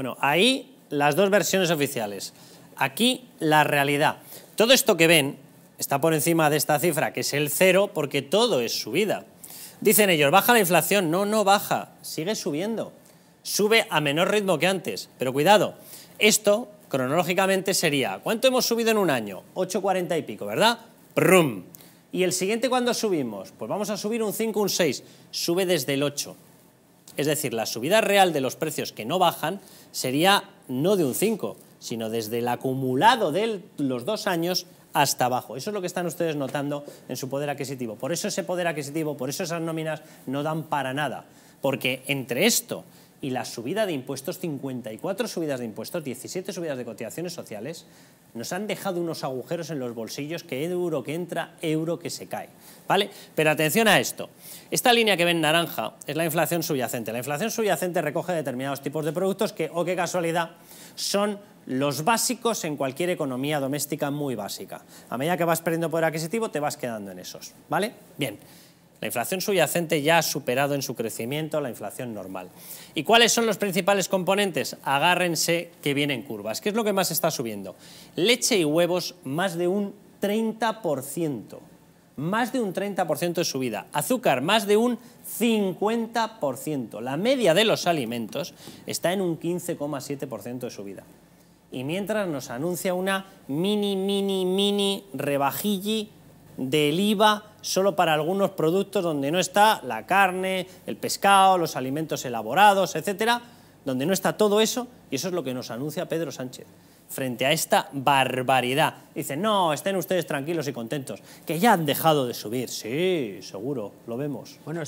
Bueno, ahí las dos versiones oficiales. Aquí la realidad. Todo esto que ven está por encima de esta cifra, que es el cero, porque todo es subida. Dicen ellos, baja la inflación. No, no baja, sigue subiendo. Sube a menor ritmo que antes. Pero cuidado, esto cronológicamente sería, ¿cuánto hemos subido en un año? 8,40 y pico, ¿verdad? ¡Prum! ¿Y el siguiente cuándo subimos? Pues vamos a subir un 5, un 6. Sube desde el 8. Es decir, la subida real de los precios que no bajan sería no de un 5, sino desde el acumulado de los dos años hasta abajo. Eso es lo que están ustedes notando en su poder adquisitivo. Por eso ese poder adquisitivo, por eso esas nóminas no dan para nada. Porque entre esto y la subida de impuestos, 54 subidas de impuestos, 17 subidas de cotizaciones sociales, nos han dejado unos agujeros en los bolsillos que euro que entra, euro que se cae. ¿Vale? Pero atención a esto. Esta línea que ven naranja es la inflación subyacente. La inflación subyacente recoge determinados tipos de productos que, o oh, qué casualidad, son los básicos en cualquier economía doméstica muy básica. A medida que vas perdiendo poder adquisitivo, te vas quedando en esos. ¿Vale? Bien. La inflación subyacente ya ha superado en su crecimiento la inflación normal. ¿Y cuáles son los principales componentes? Agárrense que vienen curvas. ¿Qué es lo que más está subiendo? Leche y huevos más de un 30%. Más de un 30% de subida. Azúcar más de un 50%. La media de los alimentos está en un 15,7% de subida. Y mientras nos anuncia una mini, mini, mini rebajilli del IVA solo para algunos productos donde no está la carne, el pescado, los alimentos elaborados, etcétera, donde no está todo eso, y eso es lo que nos anuncia Pedro Sánchez frente a esta barbaridad. Dicen, no, estén ustedes tranquilos y contentos, que ya han dejado de subir. Sí, seguro, lo vemos. Bueno,